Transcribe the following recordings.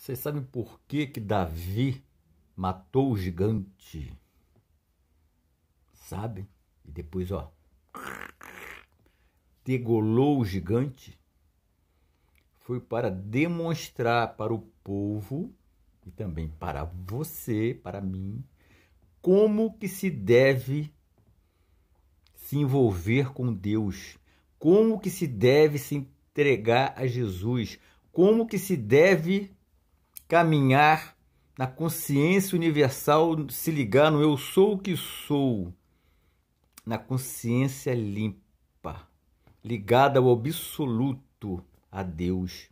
Vocês sabem por que, que Davi matou o gigante? Sabe? E depois, ó, degolou o gigante. Foi para demonstrar para o povo e também para você, para mim, como que se deve se envolver com Deus, como que se deve se entregar a Jesus, como que se deve caminhar na consciência universal, se ligar no eu sou o que sou, na consciência limpa, ligada ao absoluto, a Deus.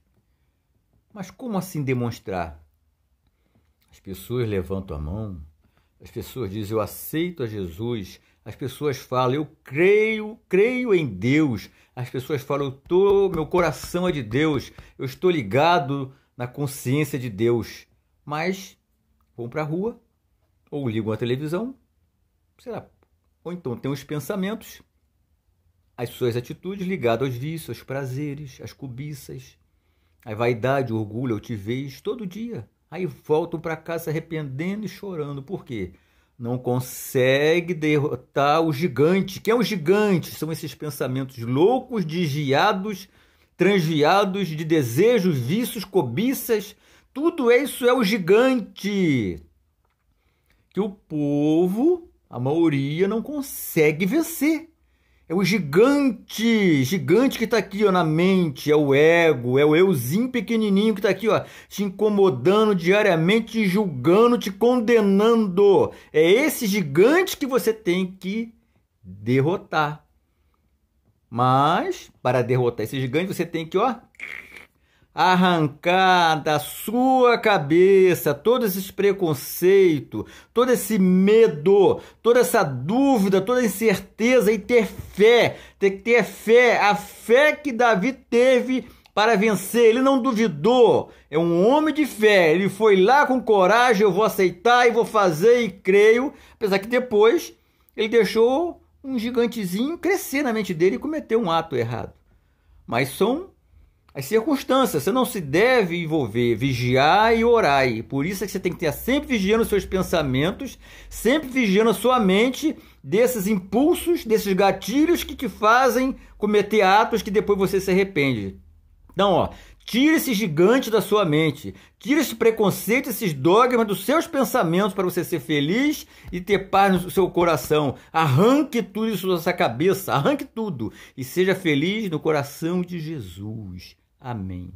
Mas como assim demonstrar? As pessoas levantam a mão, as pessoas dizem eu aceito a Jesus, as pessoas falam eu creio, creio em Deus, as pessoas falam eu tô, meu coração é de Deus, eu estou ligado na consciência de Deus, mas vão para a rua ou ligam a televisão, Ou então têm os pensamentos, as suas atitudes ligadas aos vícios, aos prazeres, às cobiças, à vaidade, orgulho, altivez, todo dia. Aí voltam para casa se arrependendo e chorando. Por quê? Não consegue derrotar o gigante. Quem é o gigante? São esses pensamentos loucos, desviados transviados de desejos, vícios, cobiças, tudo isso é o gigante que o povo, a maioria, não consegue vencer. É o gigante, gigante que está aqui ó, na mente, é o ego, é o euzinho pequenininho que está aqui, ó, te incomodando diariamente, te julgando, te condenando. É esse gigante que você tem que derrotar. Mas, para derrotar esse gigante, você tem que, ó, arrancar da sua cabeça todos esses preconceito, todo esse medo, toda essa dúvida, toda incerteza e ter fé. Tem que ter fé, a fé que Davi teve para vencer. Ele não duvidou, é um homem de fé. Ele foi lá com coragem: eu vou aceitar e vou fazer e creio. Apesar que depois ele deixou um gigantezinho crescer na mente dele e cometer um ato errado. Mas são as circunstâncias. Você não se deve envolver, vigiar e orar. E por isso é que você tem que estar sempre vigiando os seus pensamentos, sempre vigiando a sua mente desses impulsos, desses gatilhos que te fazem cometer atos que depois você se arrepende. Então, ó, tira esse gigante da sua mente, tira esse preconceito, esses dogmas dos seus pensamentos para você ser feliz e ter paz no seu coração. Arranque tudo isso da sua cabeça, arranque tudo e seja feliz no coração de Jesus. Amém.